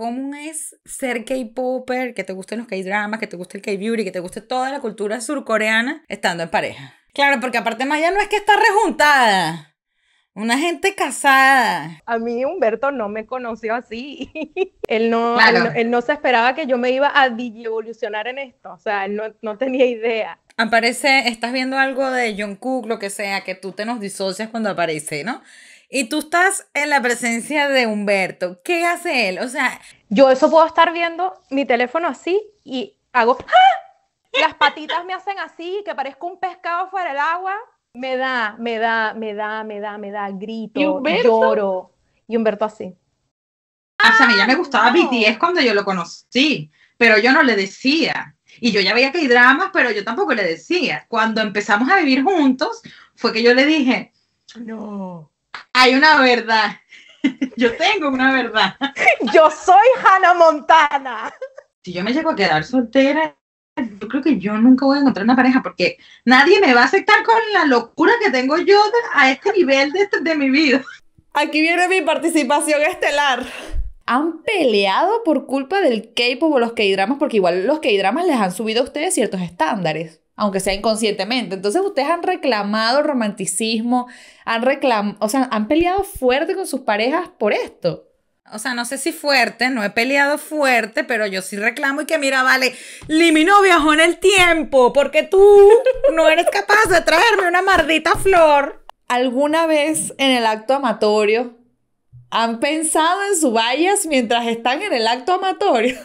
cómo es ser K-Popper, que te gusten los K-Dramas, que te guste el K-Beauty, que te guste toda la cultura surcoreana estando en pareja. Claro, porque aparte Maya no es que está rejuntada. Una gente casada. A mí Humberto no me conoció así. él, no, él, no, se esperaba que yo me iba a evolucionar en esto. O sea, él no, no tenía idea. Aparece, estás viendo algo de John Cook, lo que sea, que tú te nos disocias cuando aparece, ¿no? y tú estás en la presencia de Humberto. ¿Qué hace él? O sea, yo eso puedo estar viendo mi teléfono así y hago ¡Ah! las patitas me hacen así, que parezco un pescado fuera del agua. Me da, me da, me da, me da, me da, grito, lloro. Y Humberto así. Ah, o sea, a mí ya me gustaba no. BTS cuando yo lo conocí, pero yo no le decía. Y yo ya veía que hay dramas, pero yo tampoco le decía. Cuando empezamos a vivir juntos, fue que yo le dije, no, hay una verdad. Yo tengo una verdad. Yo soy Hannah Montana. Si yo me llego a quedar soltera, yo creo que yo nunca voy a encontrar una pareja porque nadie me va a aceptar con la locura que tengo yo a este nivel de, este, de mi vida. Aquí viene mi participación estelar. Han peleado por culpa del K-pop o los K-dramas, porque igual los K-dramas les han subido a ustedes ciertos estándares aunque sea inconscientemente. Entonces ustedes han reclamado romanticismo, han o sea, han peleado fuerte con sus parejas por esto. O sea, no sé si fuerte, no he peleado fuerte, pero yo sí reclamo y que mira, vale, Limino viajó en el tiempo porque tú no eres capaz de traerme una mardita flor. ¿Alguna vez en el acto amatorio han pensado en su vallas mientras están en el acto amatorio?